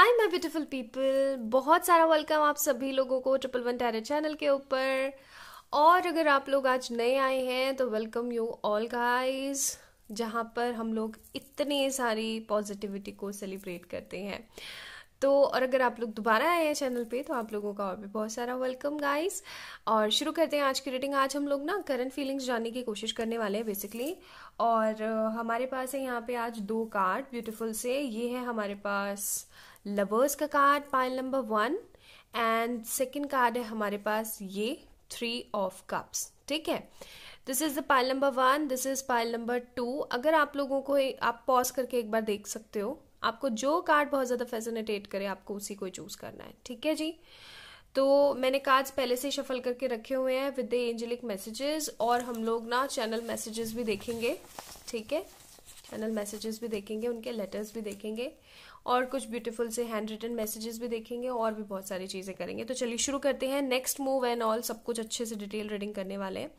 High my beautiful people बहुत सारा welcome आप सभी लोगों को ट्रिपल वन टैरो चैनल के ऊपर और अगर आप लोग आज नए आए हैं तो वेलकम यू ऑल गाइज जहाँ पर हम लोग इतनी सारी पॉजिटिविटी को सेलिब्रेट करते हैं तो और अगर आप लोग दोबारा आए हैं चैनल पे तो आप लोगों का और भी बहुत सारा वेलकम गाइस और शुरू करते हैं आज की रीडिंग आज हम लोग ना करंट फीलिंग्स जानने की कोशिश करने वाले हैं बेसिकली और हमारे पास है यहाँ पे आज दो कार्ड ब्यूटीफुल से ये है हमारे पास लवर्स का card pile number one and second card है हमारे पास ये थ्री ऑफ कप्स ठीक है this is the pile number one this is pile number two अगर आप लोगों को आप पॉज करके एक बार देख सकते हो आपको जो कार्ड बहुत ज़्यादा फैसिलिटेट करे आपको उसी को चूज करना है ठीक है जी तो मैंने कार्ड्स पहले से शफल करके रखे हुए हैं विद द एंजेलिक मैसेजेस और हम लोग ना चैनल मैसेजेस भी देखेंगे ठीक है चैनल मैसेजेस भी देखेंगे उनके लेटर्स भी देखेंगे और कुछ ब्यूटीफुल से हैंड रिटन मैसेजेस भी देखेंगे और भी बहुत सारी चीज़ें करेंगे तो चलिए शुरू करते हैं नेक्स्ट मूव एंड ऑल सब कुछ अच्छे से डिटेल रीडिंग करने वाले हैं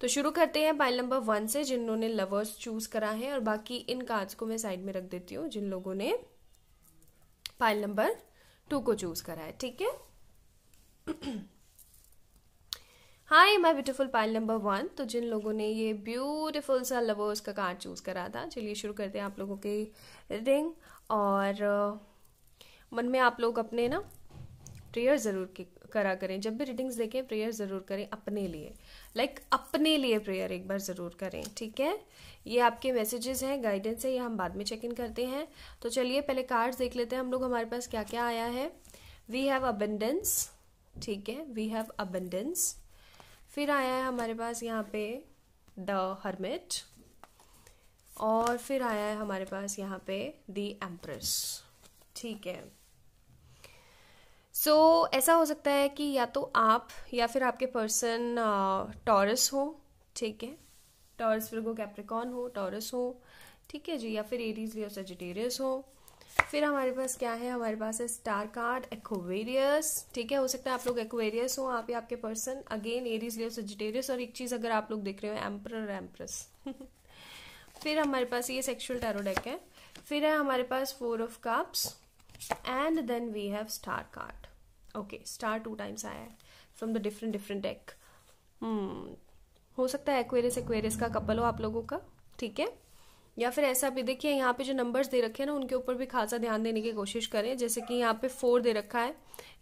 तो शुरू करते हैं पाइल नंबर वन से जिन्होंने लवर्स चूज करा है और बाकी इन कार्ड्स को मैं साइड में रख देती हूँ जिन लोगों ने पाइल नंबर टू को चूज करा है ठीक है hi my beautiful pile number one तो जिन लोगों ने ये ब्यूटीफुल सा लवर्स का कार्ड चूज़ करा था चलिए शुरू करते हैं आप लोगों की रिंग और मन में आप लोग अपने ना प्रेयर ज़रूर करा करें जब भी रीडिंग्स देखें प्रेयर ज़रूर करें अपने लिए लाइक like, अपने लिए प्रेयर एक बार ज़रूर करें ठीक है ये आपके मैसेजेस हैं गाइडेंस है ये हम बाद में चेक इन करते हैं तो चलिए पहले कार्ड्स देख लेते हैं हम लोग हमारे पास क्या क्या आया है वी हैव अबेंडेंस ठीक है वी हैव अबेंडेंस फिर आया है हमारे पास यहाँ पे द हर्मिट और फिर आया है हमारे पास यहाँ पे द एम्प्रेस ठीक है सो so, ऐसा हो सकता है कि या तो आप या फिर आपके पर्सन टॉरस हो ठीक है टॉरस फिर कैप्रिकॉन हो टॉरस हो ठीक है जी या फिर एरीज या सेजिटेरियस हो फिर हमारे पास क्या है हमारे पास है स्टार कार्ड एक्वेरियस ठीक है हो सकता है आप लोग एक्वेरियस हो आप आपके person again Aries Leo Sagittarius और एक चीज़ अगर आप लोग देख रहे हो एम्पर एम्प्रेस फिर हमारे पास ये सेक्शुअल टेरोडेक है फिर है हमारे पास four of cups and then we have star card okay star two times आया है from the different different deck हो सकता है एक्वेरियस एक्वेरियस का कपल हो आप लोगों का ठीक है या फिर ऐसा भी देखिए यहाँ पे जो नंबर्स दे रखे हैं ना उनके ऊपर भी खासा ध्यान देने की कोशिश करें जैसे कि यहाँ पे फोर दे रखा है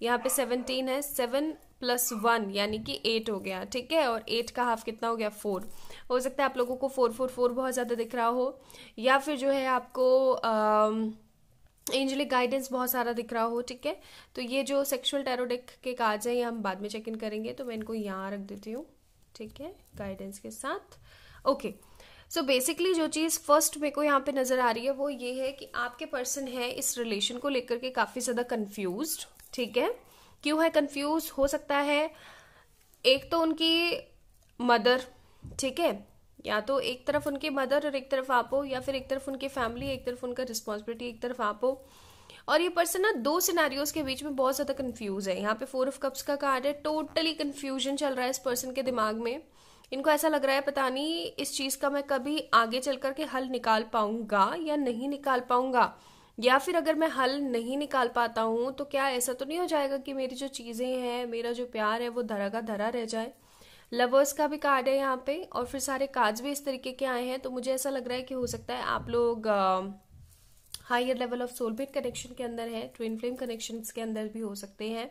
यहाँ पे सेवनटीन है सेवन प्लस वन यानी कि एट हो गया ठीक है और एट का हाफ कितना हो गया फोर हो सकता है आप लोगों को फोर फोर फोर बहुत ज़्यादा दिख रहा हो या फिर जो है आपको एंजलिक गाइडेंस बहुत सारा दिख रहा हो ठीक है तो ये जो सेक्शुअल टेरोडिक के काज हैं ये हम बाद में चेक इन करेंगे तो मैं इनको यहाँ रख देती हूँ ठीक है गाइडेंस के साथ okay okay. So so basically जो चीज़ फर्स्ट मेरे को यहाँ पे नज़र आ रही है वो ये है कि आपके पर्सन है इस रिलेशन को लेकर के काफ़ी ज़्यादा कन्फ्यूज ठीक है क्यों है कन्फ्यूज हो सकता है एक तो उनकी मदर ठीक है या तो एक तरफ उनकी मदर और एक तरफ आप हो या फिर एक तरफ उनकी फैमिली एक तरफ उनका रिस्पॉन्सिबिलिटी एक तरफ आप हो और ये पर्सन ना दो सिनारियोज के बीच में बहुत ज़्यादा कन्फ्यूज है यहाँ पे फोर ऑफ कप्स का कार्ड है टोटली कन्फ्यूजन चल रहा है इस पर्सन के दिमाग में इनको ऐसा लग रहा है पता नहीं इस चीज़ का मैं कभी आगे चल करके हल निकाल पाऊंगा या नहीं निकाल पाऊंगा या फिर अगर मैं हल नहीं निकाल पाता हूँ तो क्या ऐसा तो नहीं हो जाएगा कि मेरी जो चीज़ें हैं मेरा जो प्यार है वो धरा का धरा रह जाए लवर्स का भी कार्ड है यहाँ पे और फिर सारे कार्ड्स भी इस तरीके के आए हैं तो मुझे ऐसा लग रहा है कि हो सकता है आप लोग higher level of soulmate connection के अंदर है ट्विन फ्लेम कनेक्शन के अंदर भी हो सकते हैं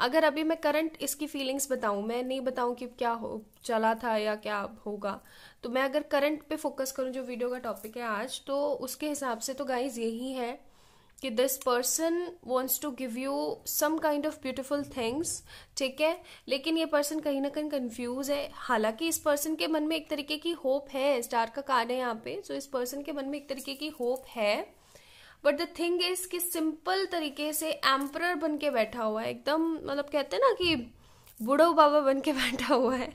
अगर अभी मैं करंट इसकी फीलिंग्स बताऊं मैं नहीं बताऊं कि क्या हो चला था या क्या होगा तो मैं अगर करंट पे फोकस करूं जो वीडियो का टॉपिक है आज तो उसके हिसाब से तो गाइज यही है कि this person wants to give you some kind of beautiful things ठीक है लेकिन ये पर्सन कहीं ना कहीं कन्फ्यूज है हालांकि इस पर्सन के मन में एक तरीके की होप है स्टार का कार्ड है यहाँ पे सो so इस पर्सन के मन में एक तरीके की होप है बट द थिंग इज कि सिंपल तरीके से एम्पर बन के बैठा हुआ है एकदम मतलब कहते हैं ना कि बूढ़ो बाबा बन के बैठा हुआ है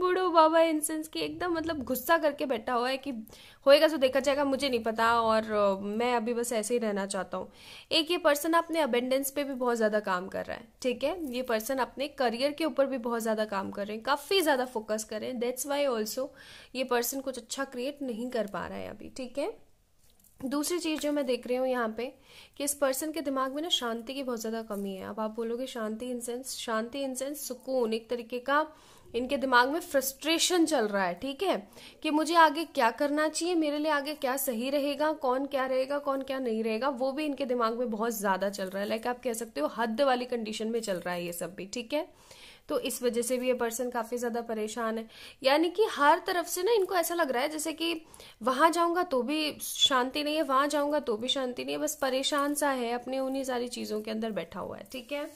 बूढ़ो बाबा इन सेंस कि एकदम मतलब गुस्सा करके बैठा हुआ है कि होएगा तो देखा जाएगा मुझे नहीं पता और मैं अभी बस ऐसे ही रहना चाहता हूँ एक ये पर्सन अपने अबेंडेंस पे भी बहुत ज़्यादा काम कर रहा है ठीक है ये पर्सन अपने करियर के ऊपर भी बहुत ज़्यादा काम कर रहे हैं काफ़ी ज़्यादा फोकस कर रहे हैं दैट्स वाई ऑल्सो ये पर्सन कुछ अच्छा क्रिएट नहीं कर पा रहा है अभी ठीक है दूसरी चीज़ जो मैं देख रही हूँ यहाँ पे कि इस पर्सन के दिमाग में ना शांति की बहुत ज़्यादा कमी है अब आप बोलोगे शांति in sense Shanti in sense सुकून एक तरीके का इनके दिमाग में फ्रस्ट्रेशन चल रहा है ठीक है कि मुझे आगे क्या करना चाहिए मेरे लिए आगे क्या सही रहेगा कौन क्या रहेगा कौन क्या नहीं रहेगा वो भी इनके दिमाग में बहुत ज़्यादा चल रहा है लाइक आप कह सकते हो हद वाली कंडीशन में चल रहा है ये सब भी ठीक है तो इस वजह से भी ये पर्सन काफ़ी ज़्यादा परेशान है यानी कि हर तरफ से ना इनको ऐसा लग रहा है जैसे कि वहाँ जाऊँगा तो भी शांति नहीं है वहाँ जाऊँगा तो भी शांति नहीं है बस परेशान सा है अपने उन्हीं सारी चीज़ों के अंदर बैठा हुआ है ठीक है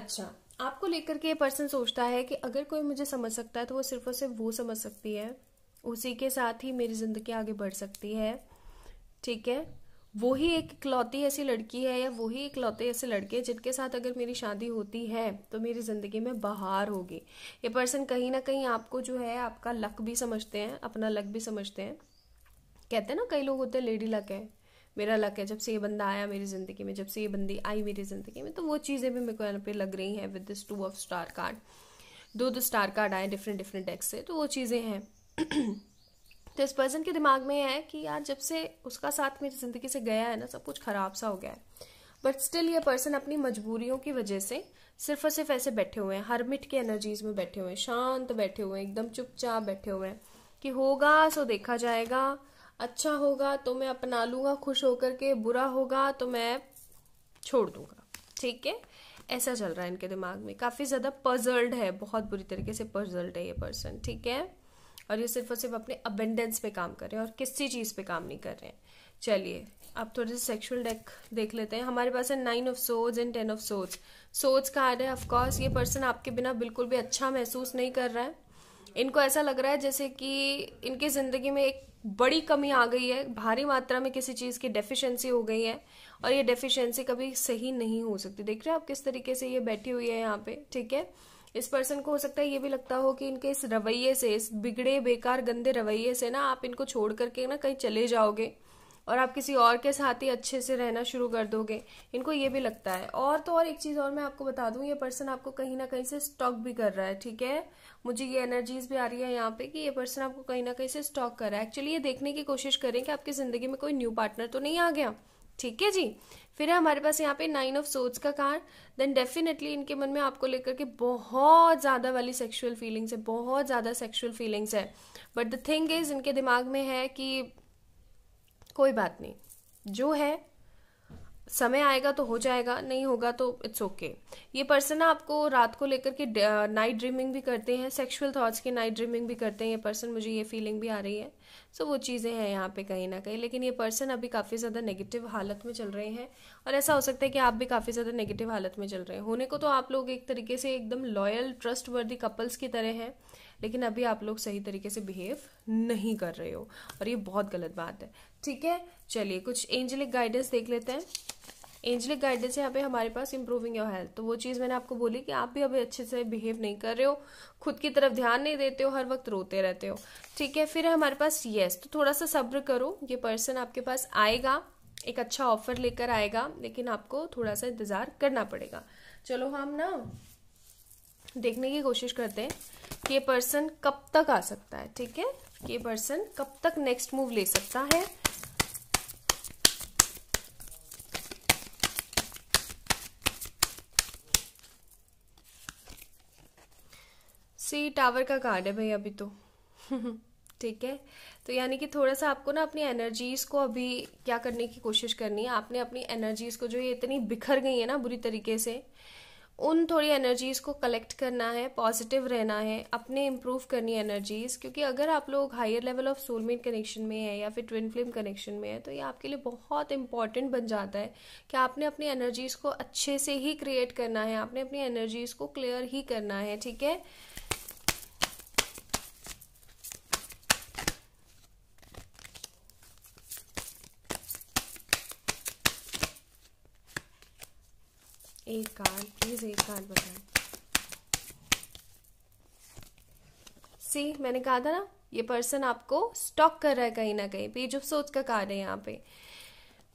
अच्छा आपको लेकर के ये पर्सन सोचता है कि अगर कोई मुझे समझ सकता है तो वो सिर्फ और सिर्फ वो समझ सकती है उसी के साथ ही मेरी ज़िंदगी आगे बढ़ सकती है ठीक है वो ही एक इकलौती ऐसी लड़की है या वो ही इकलौते ऐसे लड़के जिनके साथ अगर मेरी शादी होती है तो मेरी ज़िंदगी में बहार होगी ये पर्सन कहीं ना कहीं आपको जो है आपका लक भी समझते हैं अपना लक भी समझते हैं कहते हैं ना कई लोग होते हैं लेडी लक है मेरा लक है जब से ये बंदा आया मेरी ज़िंदगी में जब से ये बंदी आई मेरी ज़िंदगी में तो वो चीज़ें भी मेरे को यहाँ पे लग रही हैं with this two of star card दो दो स्टार कार्ड आए डिफरेंट डिफरेंट डेक्स से तो वो चीज़ें हैं तो इस पर्सन के दिमाग में है कि यार जब से उसका साथ मेरी ज़िंदगी से गया है ना सब कुछ ख़राब सा हो गया है बट स्टिल ये पर्सन अपनी मजबूरियों की वजह से सिर्फ और सिर्फ ऐसे बैठे हुए हैं हरमिट के एनर्जीज में बैठे हुए हैं शांत बैठे हुए हैं एकदम चुपचाप बैठे हुए हैं कि होगा सो देखा जाएगा अच्छा होगा तो मैं अपना लूंगा खुश होकर के बुरा होगा तो मैं छोड़ दूंगा ठीक है ऐसा चल रहा है इनके दिमाग में काफ़ी ज़्यादा पजल्ड है बहुत बुरी तरीके से पजल्ड है ये पर्सन ठीक है और ये सिर्फ और सिर्फ अपने अबेंडेंस पे काम कर रहे हैं और किसी चीज़ पे काम नहीं कर रहे हैं चलिए आप थोड़े से सेक्शुअल डेक देख लेते हैं हमारे पास है nine of those and ten of those सोच रहा है ऑफकोर्स ये पर्सन आपके बिना बिल्कुल भी अच्छा महसूस नहीं कर रहा है इनको ऐसा लग रहा है जैसे कि इनकी ज़िंदगी में एक बड़ी कमी आ गई है भारी मात्रा में किसी चीज़ की डेफिशिएंसी हो गई है और ये डेफिशिएंसी कभी सही नहीं हो सकती देख रहे हो आप किस तरीके से ये बैठी हुई है यहाँ पे ठीक है इस पर्सन को हो सकता है ये भी लगता हो कि इनके इस रवैये से इस बिगड़े बेकार गंदे रवैये से ना आप इनको छोड़ करके ना कहीं चले जाओगे और आप किसी और के साथ ही अच्छे से रहना शुरू कर दोगे इनको ये भी लगता है और तो और एक चीज़ और मैं आपको बता दूं ये पर्सन आपको कहीं ना कहीं से स्टॉक भी कर रहा है ठीक है मुझे ये एनर्जीज भी आ रही है यहाँ पे कि ये पर्सन आपको कहीं ना कहीं से स्टॉक कर रहा है एक्चुअली ये देखने की कोशिश करें कि आपकी ज़िंदगी में कोई न्यू पार्टनर तो नहीं आ गया ठीक है जी फिर है हमारे पास यहाँ पे नाइन ऑफ सोच का कार्ड देन डेफिनेटली इनके मन में आपको लेकर के बहुत ज़्यादा वाली सेक्सुअल फीलिंग्स है बहुत ज़्यादा सेक्सुअल फीलिंग्स है बट द थिंग इज इनके दिमाग में है कि कोई बात नहीं जो है समय आएगा तो हो जाएगा नहीं होगा तो इट्स ओके okay. ये पर्सन आपको रात को लेकर के नाइट uh, ड्रीमिंग भी करते हैं सेक्सुअल थॉट्स की नाइट ड्रीमिंग भी करते हैं ये पर्सन मुझे ये फीलिंग भी आ रही है सो so, वो चीज़ें हैं यहाँ पे कहीं ना कहीं लेकिन ये पर्सन अभी काफ़ी ज़्यादा नेगेटिव हालत में चल रहे हैं और ऐसा हो सकता है कि आप भी काफ़ी ज़्यादा नेगेटिव हालत में चल रहे हैं होने को तो आप लोग एक तरीके से एकदम लॉयल ट्रस्ट वर्दी कपल्स की तरह हैं लेकिन अभी आप लोग सही तरीके से बिहेव नहीं कर रहे हो और ये बहुत गलत बात है ठीक है चलिए कुछ एंजलिक गाइडेंस देख लेते हैं एंजलिक गाइडेंस यहाँ पे हमारे पास इम्प्रूविंग योर हेल्थ तो वो चीज़ मैंने आपको बोली कि आप भी अभी अच्छे से बिहेव नहीं कर रहे हो खुद की तरफ ध्यान नहीं देते हो हर वक्त रोते रहते हो ठीक है फिर हमारे पास येस तो थोड़ा सा सब्र करो ये पर्सन आपके पास आएगा एक अच्छा ऑफर लेकर आएगा लेकिन आपको थोड़ा सा इंतज़ार करना पड़ेगा चलो हम ना देखने की कोशिश करते हैं कि ये पर्सन कब तक आ सकता है ठीक है कि ये पर्सन कब तक नेक्स्ट मूव ले सकता है सी टावर का कार्ड है भाई अभी तो ठीक है तो यानी कि थोड़ा सा आपको ना अपनी एनर्जीज़ को अभी क्या करने की कोशिश करनी है आपने अपनी एनर्जीज़ को जो ये इतनी बिखर गई है ना बुरी तरीके से उन थोड़ी एनर्जीज़ को कलेक्ट करना है पॉजिटिव रहना है अपने इम्प्रूव करनी है एनर्जीज़ क्योंकि अगर आप लोग higher level of soulmate connection में है या फिर ट्विन फ्लेम कनेक्शन में है तो ये आपके लिए बहुत इंपॉर्टेंट बन जाता है कि आपने अपनी एनर्जीज़ को अच्छे से ही क्रिएट करना है आपने अपनी एनर्जीज़ को क्लियर ही करना है ठीक है एक कार्ड प्लीज एक कार्ड बताए सी मैंने कहा था ना ये पर्सन आपको स्टॉक कर रहा है कहीं ना कहीं पेज ऑफ सोच का कार्ड है यहाँ पे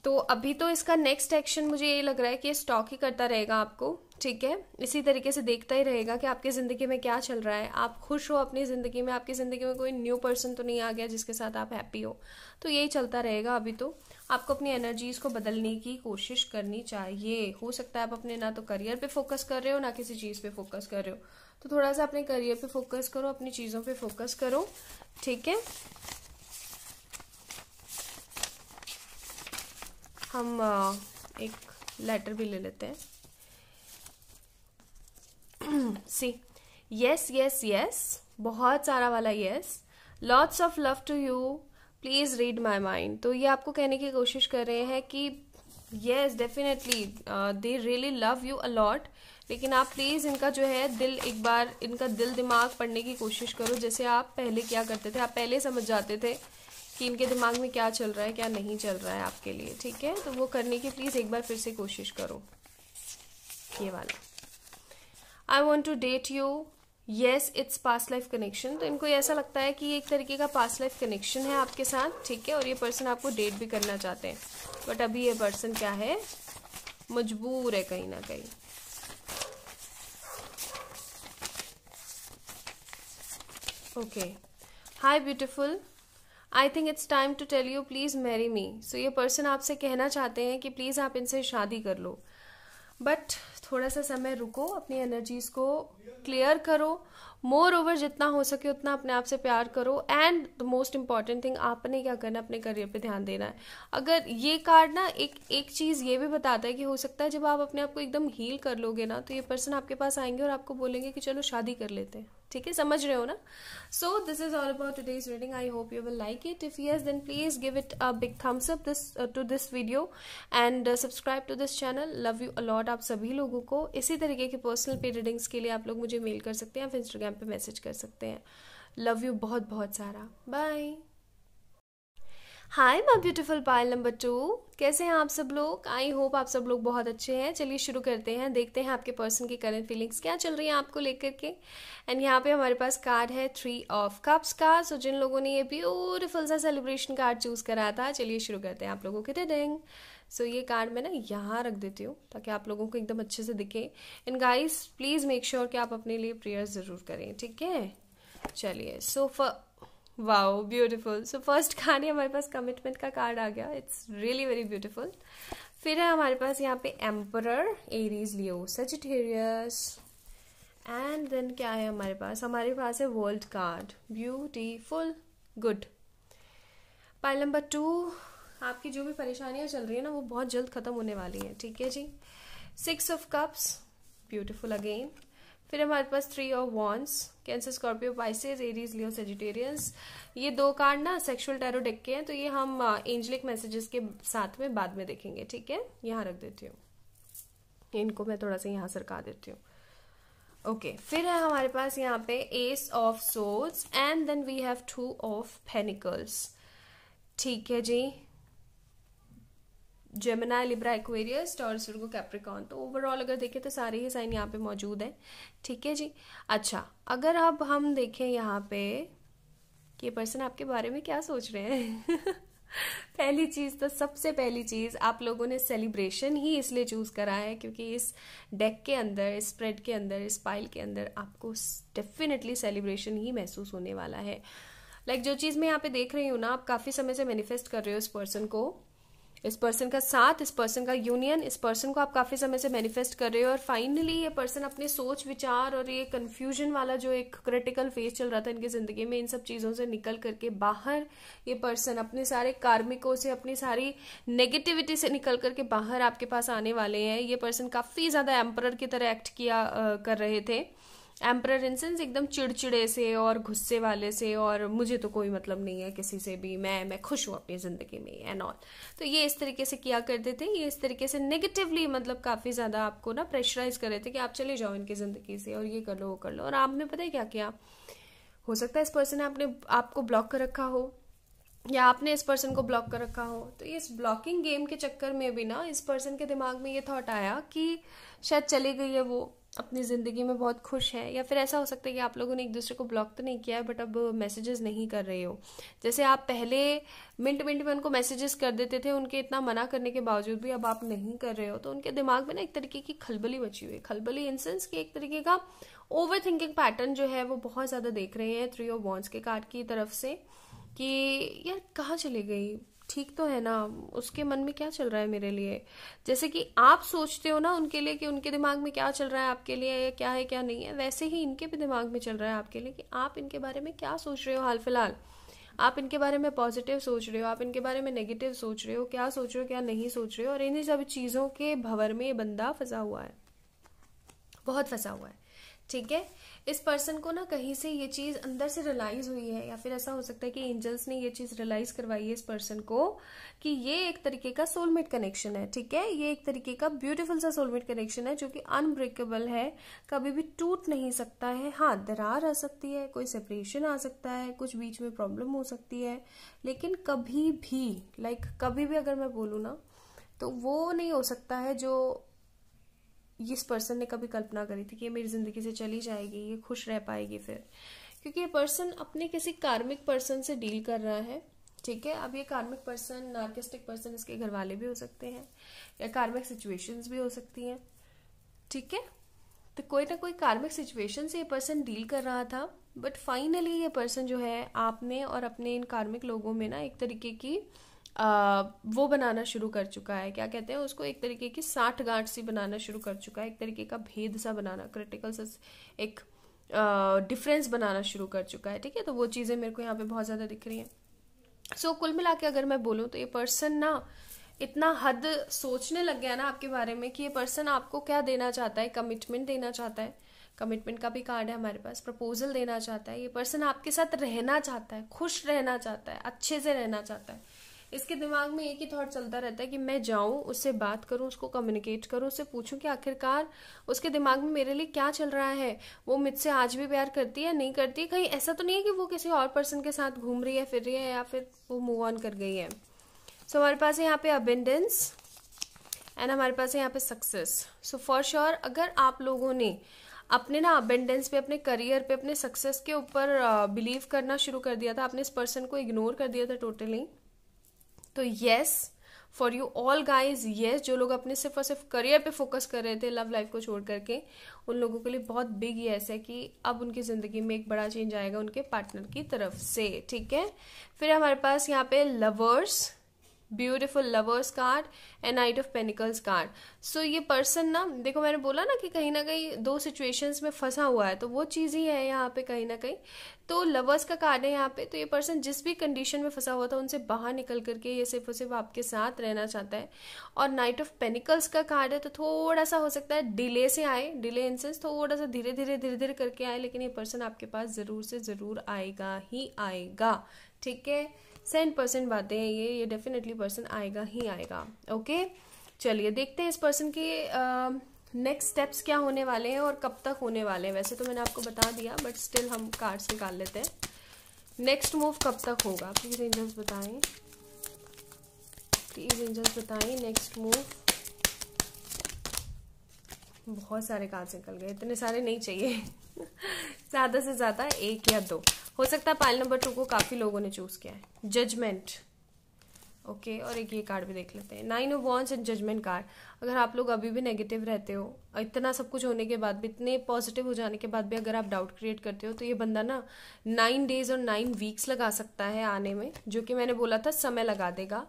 तो अभी तो इसका नेक्स्ट एक्शन मुझे ये लग रहा है कि ये स्टॉक ही करता रहेगा आपको ठीक है इसी तरीके से देखता ही रहेगा कि आपकी ज़िंदगी में क्या चल रहा है आप खुश हो अपनी ज़िंदगी में आपकी ज़िंदगी में कोई न्यू पर्सन तो नहीं आ गया जिसके साथ आप हैप्पी हो तो यही चलता रहेगा अभी तो आपको अपनी एनर्जीज़ को बदलने की कोशिश करनी चाहिए हो सकता है आप अपने ना तो करियर पे फोकस कर रहे हो ना किसी चीज़ पे फोकस कर रहे हो तो थोड़ा सा अपने करियर पे फोकस करो अपनी चीज़ों पे फोकस करो ठीक है हम एक लेटर भी ले लेते हैं सी यस यस यस बहुत सारा वाला yes lots of love to you please read my mind तो ये आपको कहने की कोशिश कर रहे हैं कि yes definitely they really love you a lot लेकिन आप प्लीज़ इनका जो है दिल एक बार इनका दिल दिमाग पढ़ने की कोशिश करो जैसे आप पहले क्या करते थे आप पहले समझ जाते थे कि इनके दिमाग में क्या चल रहा है क्या नहीं चल रहा है आपके लिए ठीक है तो वो करने की प्लीज़ एक बार फिर से कोशिश करो ये वाला I want to date you yes it's past life connection तो इनको ऐसा लगता है कि एक तरीके का पास लाइफ कनेक्शन है आपके साथ ठीक है और ये पर्सन आपको डेट भी करना चाहते हैं बट अभी ये पर्सन क्या है मजबूर है कहीं ना कहीं okay hi beautiful I think it's time to tell you please marry me so ये पर्सन आपसे कहना चाहते हैं कि प्लीज़ आप इनसे शादी कर लो बट थोड़ा सा समय रुको अपनी एनर्जीज को क्लियर करो मोर ओवर जितना हो सके उतना अपने आप से प्यार करो and the most important thing आपने क्या करना अपने करियर पे ध्यान देना है अगर ये कार्ड ना एक एक चीज़ ये भी बताता है कि हो सकता है जब आप अपने आप को एकदम हील कर लोगे ना तो ये पर्सन आपके पास आएंगे और आपको बोलेंगे कि चलो शादी कर लेते हैं ठीक है समझ रहे हो ना so this is all about today's reading I hope you will like it if yes then please give it a big thumbs up this to this video and subscribe to this channel love you a lot आप सभी लोगों को इसी तरीके की personal पे readings के लिए आप लोग मुझे मेल कर सकते हैं आप इंस्टाग्राम इंस्टाग्राम पे मैसेज कर सकते हैं लव यू बहुत बहुत सारा bye hi my beautiful pile number two कैसे हैं आप सब लोग आई होप आप सब लोग बहुत अच्छे हैं चलिए शुरू करते हैं देखते हैं आपके पर्सन की करंट फीलिंग्स क्या चल रही हैं आपको लेकर के एंड यहाँ पे हमारे पास कार्ड है थ्री ऑफ कप्स का सो जिन लोगों ने ये ब्यूटीफुल सा सेलिब्रेशन कार्ड चूज करा था चलिए शुरू करते हैं आप लोगों के रिडिंग सो so, ये कार्ड मैं ना यहाँ रख देती हूँ ताकि आप लोगों को एकदम अच्छे से दिखे and guys please make sure कि आप अपने लिए प्रेयर ज़रूर करें ठीक है चलिए सो फ wow beautiful so first card ही हमारे पास कमिटमेंट का कार्ड आ गया इट्स रियली वेरी ब्यूटीफुल फिर है हमारे पास यहाँ पे emperor Aries Leo Sagittarius and then क्या है हमारे पास हमारे पास है world card beautiful good pile number two आपकी जो भी परेशानियाँ चल रही है ना वो बहुत जल्द ख़त्म होने वाली हैं ठीक है जी six of cups beautiful again फिर हमारे पास three of wands Cancer Scorpio Pisces Aries Leo Sagittarians ये दो कार्ड ना सेक्सुअल टैरो डेक के हैं तो ये हम एंजलिक uh, मैसेजेस के साथ में बाद में देखेंगे ठीक है यहाँ रख देती हूँ इनको मैं थोड़ा सा यहाँ सरका देती हूँ ओके okay, फिर है हमारे पास यहाँ पे ace of swords and then we have two of pentacles ठीक है जी जेमिना लिब्रा एक्वेरियस और सुर्गो कैप्रिकॉन तो ओवरऑल अगर देखें तो सारे ही साइन यहाँ पे मौजूद हैं ठीक है जी अच्छा अगर अब हम देखें यहाँ पे कि पर्सन आपके बारे में क्या सोच रहे हैं पहली चीज़ तो सबसे पहली चीज़ आप लोगों ने सेलिब्रेशन ही इसलिए चूज़ करा है क्योंकि इस डेक के अंदर इस स्प्रेड के अंदर इस पाइल के अंदर आपको डेफिनेटली सेलिब्रेशन ही महसूस होने वाला है लाइक like जो चीज़ मैं यहाँ पे देख रही हूँ ना आप काफ़ी समय से मैनिफेस्ट कर रहे हो इस पर्सन को इस पर्सन का साथ इस पर्सन का यूनियन इस पर्सन को आप काफ़ी समय से मैनिफेस्ट कर रहे हो और फाइनली ये पर्सन अपने सोच विचार और ये कन्फ्यूजन वाला जो एक क्रिटिकल फेज चल रहा था इनकी ज़िंदगी में इन सब चीज़ों से निकल करके बाहर ये पर्सन अपने सारे कार्मिकों से अपनी सारी नेगेटिविटी से निकल करके बाहर आपके पास आने वाले हैं ये पर्सन काफ़ी ज़्यादा एम्पर की तरह एक्ट किया आ, कर रहे थे एम्पर इंसेंस एकदम चिड़चिड़े से और गुस्से वाले से और मुझे तो कोई मतलब नहीं है किसी से भी मैं मैं खुश हूँ अपनी ज़िंदगी में एंड ऑल तो ये इस तरीके से किया करते थे ये इस तरीके से नेगेटिवली मतलब काफ़ी ज़्यादा आपको ना प्रेशराइज कर रहे थे कि आप चले जाओ इनकी ज़िंदगी से और ये कर लो वो कर लो और आपने पता है क्या किया हो सकता है इस पर्सन ने आपने आपको ब्लॉक कर रखा हो या आपने इस पर्सन को ब्लॉक कर रखा हो तो इस ब्लॉकिंग गेम के चक्कर में भी ना इस पर्सन के दिमाग में ये थॉट आया कि शायद चली गई है वो अपनी ज़िंदगी में बहुत खुश हैं या फिर ऐसा हो सकता है कि आप लोगों ने एक दूसरे को ब्लॉक तो नहीं किया है बट अब मैसेजेस नहीं कर रहे हो जैसे आप पहले मिनट मिनट में उनको मैसेजेस कर देते थे उनके इतना मना करने के बावजूद भी अब आप नहीं कर रहे हो तो उनके दिमाग में ना एक तरीके की खलबली बची हुई है खलबली इंसेंस की एक तरीके का ओवर थिंकिंग पैटर्न जो है वो बहुत ज़्यादा देख रहे हैं थ्री ओ वॉन्स के कार्ड की तरफ से कि यार कहाँ चले गई ठीक तो है ना उसके मन में क्या चल रहा है मेरे लिए जैसे कि आप सोचते हो ना उनके लिए कि उनके दिमाग में क्या चल रहा है आपके लिए क्या है क्या नहीं है वैसे ही इनके भी दिमाग में चल रहा है आपके लिए कि आप इनके बारे में क्या सोच रहे हो हाल फिलहाल आप इनके बारे में पॉजिटिव सोच रहे हो आप इनके बारे में नेगेटिव सोच रहे हो क्या सोच रहे हो क्या नहीं सोच रहे हो और इन्हीं सब चीज़ों के भंवर में ये बंदा फंसा हुआ है बहुत फंसा हुआ है ठीक है इस पर्सन को ना कहीं से ये चीज़ अंदर से रियलाइज़ हुई है या फिर ऐसा हो सकता है कि एंजल्स ने ये चीज़ रियलाइज़ करवाई है इस पर्सन को कि ये एक तरीके का सोलमेट कनेक्शन है ठीक है ये एक तरीके का ब्यूटीफुल सा सोलमेट कनेक्शन है जो कि अनब्रेकेबल है कभी भी टूट नहीं सकता है हाँ दरार आ सकती है कोई सेपरेशन आ सकता है कुछ बीच में प्रॉब्लम हो सकती है लेकिन कभी भी लाइक कभी भी अगर मैं बोलूँ ना तो वो नहीं हो सकता है जो इस पर्सन ने कभी कल्पना करी थी कि ये मेरी ज़िंदगी से चली जाएगी ये खुश रह पाएगी फिर क्योंकि ये पर्सन अपने किसी कार्मिक पर्सन से डील कर रहा है ठीक है अब ये कार्मिक पर्सन नार्किस्टिक पर्सन इसके घर वाले भी हो सकते हैं या कार्मिक सिचुएशंस भी हो सकती हैं ठीक है तो कोई ना कोई कार्मिक सिचुएशन से ये पर्सन डील कर रहा था बट फाइनली ये पर्सन जो है आपने और अपने इन कार्मिक लोगों में ना एक तरीके की वो बनाना शुरू कर चुका है क्या कहते हैं उसको एक तरीके की साठ गांठ सी बनाना शुरू कर चुका है एक तरीके का भेद सा बनाना क्रिटिकल सा एक डिफरेंस uh, बनाना शुरू कर चुका है ठीक है तो वो चीज़ें मेरे को यहाँ पे बहुत ज़्यादा दिख रही हैं सो so, कुल मिला के अगर मैं बोलूँ तो ये पर्सन ना इतना हद सोचने लग गया ना आपके बारे में कि ये पर्सन आपको क्या देना चाहता है कमिटमेंट देना चाहता है कमिटमेंट का भी कार्ड है हमारे पास प्रपोजल देना चाहता है ये पर्सन आपके साथ रहना चाहता है खुश रहना चाहता है अच्छे से रहना चाहता है इसके दिमाग में एक ही थॉट चलता रहता है कि मैं जाऊं उससे बात करूं उसको कम्युनिकेट करूँ उससे पूछूं कि आखिरकार उसके दिमाग में मेरे लिए क्या चल रहा है वो मुझसे आज भी प्यार करती है नहीं करती कहीं ऐसा तो नहीं है कि वो किसी और पर्सन के साथ घूम रही है फिर रही है या फिर वो मूव ऑन कर गई है सो so, हमारे पास है यहाँ पे अबेंडेंस एंड हमारे पास है यहाँ पे सक्सेस सो फॉर श्योर अगर आप लोगों ने अपने ना अबेंडेंस पे अपने करियर पे अपने सक्सेस के ऊपर बिलीव करना शुरू कर दिया था आपने इस पर्सन को इग्नोर कर दिया था टोटली तो yes for you all guys yes जो लोग अपने सिर्फ और सिर्फ करियर पे फोकस कर रहे थे लव लाइफ को छोड़ करके उन लोगों के लिए बहुत बिग येस है कि अब उनकी ज़िंदगी में एक बड़ा चेंज आएगा उनके पार्टनर की तरफ से ठीक है फिर हमारे पास यहाँ पे lovers beautiful lovers card and knight of pentacles card so so, ये पर्सन ना देखो मैंने बोला ना कि कहीं ना कहीं दो सिचुएशंस में फंसा हुआ है तो वो चीज़ ही है यहाँ पे कहीं ना कहीं तो लवर्स का कार्ड है यहाँ पे तो ये पर्सन जिस भी कंडीशन में फंसा हुआ था उनसे बाहर निकल करके ये सिर्फ और सिर्फ आपके साथ रहना चाहता है और नाइट ऑफ पेनिकल्स का कार्ड है तो थोड़ा सा हो सकता है डिले से आए डिले इन सेंस थोड़ा सा धीरे धीरे धीरे धीरे करके आए लेकिन ये पर्सन आपके पास ज़रूर से ज़रूर आएगा ही आएगा ठीक है सेंट परसेंट बातें हैं ये ये डेफिनेटली पर्सन आएगा ही आएगा ओके okay? चलिए देखते हैं इस पर्सन के नेक्स्ट स्टेप्स क्या होने वाले हैं और कब तक होने वाले हैं वैसे तो मैंने आपको बता दिया बट स्टिल हम कार्ड्स निकाल लेते हैं नेक्स्ट मूव कब तक होगा प्लीज एंजल्स बताएं प्लीज एंजल्स बताएं नेक्स्ट मूव बहुत सारे कार्ड्स निकल गए इतने सारे नहीं चाहिए ज़्यादा से ज़्यादा एक या दो हो सकता है पाइल नंबर टू को काफ़ी लोगों ने चूज़ किया है जजमेंट ओके okay, और एक ये कार्ड भी देख लेते हैं nine of wands and judgement card अगर आप लोग अभी भी नेगेटिव रहते हो इतना सब कुछ होने के बाद भी इतने पॉजिटिव हो जाने के बाद भी अगर आप डाउट क्रिएट करते हो तो ये बंदा ना नाइन डेज और नाइन वीक्स लगा सकता है आने में जो कि मैंने बोला था समय लगा देगा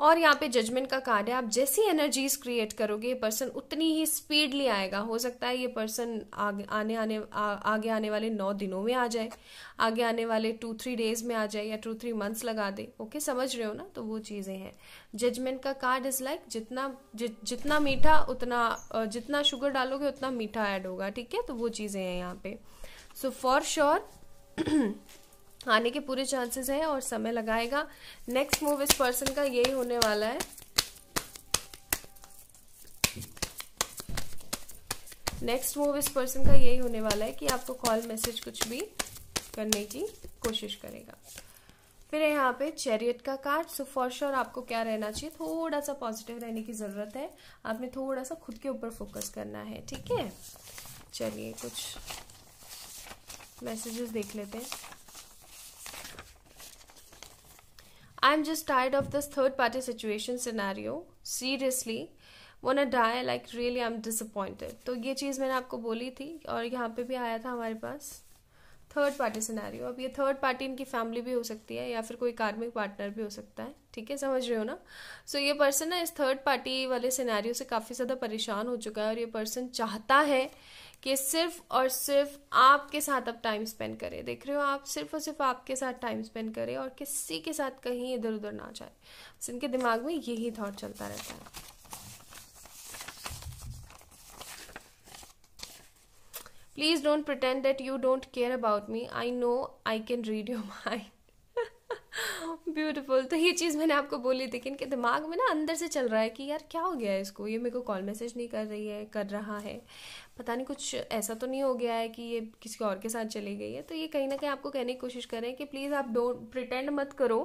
और यहाँ पे जजमेंट का कार्ड है आप जैसी एनर्जीज क्रिएट करोगे ये पर्सन उतनी ही स्पीडली आएगा हो सकता है ये पर्सन आगे आने आने आ, आगे आने वाले नौ दिनों में आ जाए आगे आने वाले टू थ्री डेज में आ जाए या टू थ्री मंथ्स लगा दे ओके समझ रहे हो ना तो वो चीज़ें हैं जजमेंट का कार्ड इज लाइक जितना जि, जितना मीठा उतना जितना शुगर डालोगे उतना मीठा ऐड होगा ठीक है तो वो चीज़ें हैं यहाँ पे सो फॉर श्योर आने के पूरे चांसेस हैं और समय लगाएगा नेक्स्ट मूव इस पर्सन का यही होने वाला है नेक्स्ट मूव इस पर्सन का यही होने वाला है कि आपको कॉल मैसेज कुछ भी करने की कोशिश करेगा फिर यहाँ पे चैरियट का कार्ड सो फॉर श्योर आपको क्या रहना चाहिए थोड़ा सा पॉजिटिव रहने की ज़रूरत है आपने थोड़ा सा खुद के ऊपर फोकस करना है ठीक है चलिए कुछ मैसेजेस देख लेते हैं I am just tired of this third party situation scenario seriously वो wanna die like really I am disappointed तो ये चीज़ मैंने आपको बोली थी और यहाँ पे भी आया था हमारे पास थर्ड पार्टी सिनारियो अब ये थर्ड पार्टी इनकी फैमिली भी हो सकती है या फिर कोई कार्मिक पार्टनर भी हो सकता है ठीक है समझ रहे हो ना सो so, ये पर्सन ना इस थर्ड पार्टी वाले सिनारियो से काफ़ी ज़्यादा परेशान हो चुका है और ये पर्सन चाहता है कि सिर्फ और सिर्फ आपके साथ अब टाइम स्पेंड करें देख रहे हो आप सिर्फ और सिर्फ आपके साथ टाइम स्पेंड करें और किसी के साथ कहीं इधर उधर ना जाए बस इनके दिमाग में यही थॉट चलता रहता है please don't pretend that you don't care about me I know I can read your mind beautiful तो ये चीज़ मैंने आपको बोली थी कि इनके दिमाग में ना अंदर से चल रहा है कि यार क्या हो गया है इसको ये मेरे को कॉल मैसेज नहीं कर रही है कर रहा है पता नहीं कुछ ऐसा तो नहीं हो गया है कि ये किसी और के साथ चली गई है तो ये कहीं ना कहीं आपको कहने की कोशिश करें कि प्लीज़ आप डोंट प्रिटेंड मत करो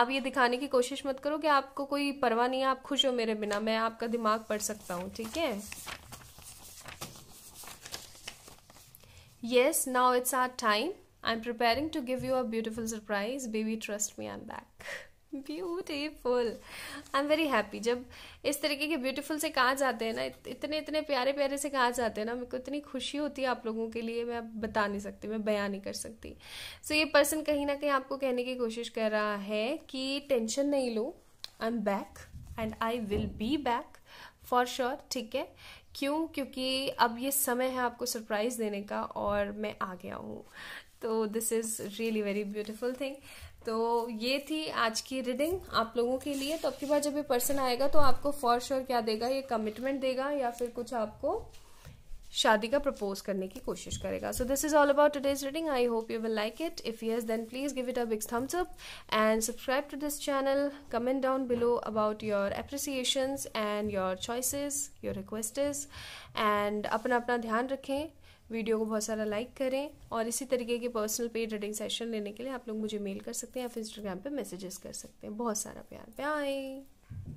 आप ये दिखाने की कोशिश मत करो कि आपको कोई परवाह नहीं है आप खुश हो मेरे बिना मैं आपका दिमाग पढ़ सकता हूँ ठीक है yes now it's our time I am preparing to give you a beautiful surprise baby trust me I am back beautiful I am very happy जब इस तरीके के ब्यूटीफुल से कहा जाते हैं ना इतने इतने प्यारे प्यारे से कहा जाते हैं ना मेरे को इतनी खुशी होती है आप लोगों के लिए मैं बता नहीं सकती मैं बयान नहीं कर सकती सो so, ये पर्सन कहीं ना कहीं आपको कहने की कोशिश कर रहा है कि टेंशन नहीं लो I am back and I will be back for sure ठीक है क्यों क्योंकि अब ये समय है आपको सरप्राइज देने का और मैं आ गया हूँ तो this is really very beautiful thing तो ये थी आज की रीडिंग आप लोगों के लिए तो आपके पास जब ये पर्सन आएगा तो आपको फॉर श्योर क्या देगा ये कमिटमेंट देगा या फिर कुछ आपको शादी का प्रपोज करने की कोशिश करेगा so this is all about today's reading I hope you will like it if yes then please give it a big thumbs up and subscribe to this channel comment down below about your appreciations and your choices your requests and अपना अपना ध्यान रखें video को बहुत सारा like करें और इसी तरीके के पर्सनल पेड रीडिंग सेशन लेने के लिए आप लोग मुझे मेल कर सकते हैं या फिर इंस्टाग्राम पर मैसेजेस कर सकते हैं बहुत सारा प्यार बाय